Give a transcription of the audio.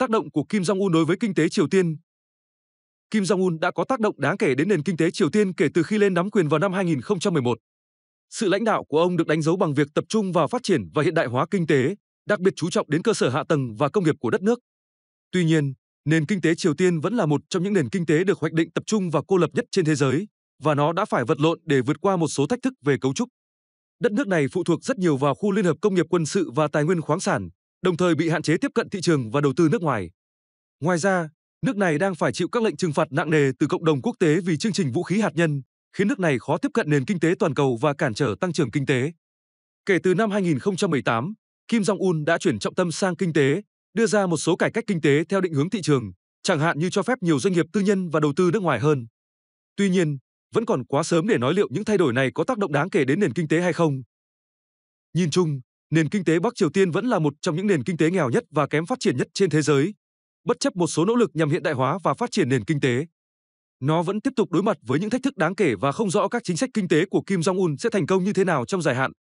Tác động của Kim Jong-un đối với kinh tế Triều Tiên Kim Jong-un đã có tác động đáng kể đến nền kinh tế Triều Tiên kể từ khi lên nắm quyền vào năm 2011. Sự lãnh đạo của ông được đánh dấu bằng việc tập trung vào phát triển và hiện đại hóa kinh tế, đặc biệt chú trọng đến cơ sở hạ tầng và công nghiệp của đất nước. Tuy nhiên, nền kinh tế Triều Tiên vẫn là một trong những nền kinh tế được hoạch định tập trung và cô lập nhất trên thế giới, và nó đã phải vật lộn để vượt qua một số thách thức về cấu trúc. Đất nước này phụ thuộc rất nhiều vào khu liên hợp công nghiệp quân sự và tài nguyên khoáng sản, đồng thời bị hạn chế tiếp cận thị trường và đầu tư nước ngoài. Ngoài ra, nước này đang phải chịu các lệnh trừng phạt nặng nề từ cộng đồng quốc tế vì chương trình vũ khí hạt nhân, khiến nước này khó tiếp cận nền kinh tế toàn cầu và cản trở tăng trưởng kinh tế. Kể từ năm 2018, Kim Jong-un đã chuyển trọng tâm sang kinh tế, đưa ra một số cải cách kinh tế theo định hướng thị trường, chẳng hạn như cho phép nhiều doanh nghiệp tư nhân và đầu tư nước ngoài hơn. Tuy nhiên, vẫn còn quá sớm để nói liệu những thay đổi này có tác động đáng kể đến nền kinh tế hay không. Nhìn chung, nền kinh tế Bắc Triều Tiên vẫn là một trong những nền kinh tế nghèo nhất và kém phát triển nhất trên thế giới. Bất chấp một số nỗ lực nhằm hiện đại hóa và phát triển nền kinh tế, nó vẫn tiếp tục đối mặt với những thách thức đáng kể và không rõ các chính sách kinh tế của Kim Jong Un sẽ thành công như thế nào trong dài hạn.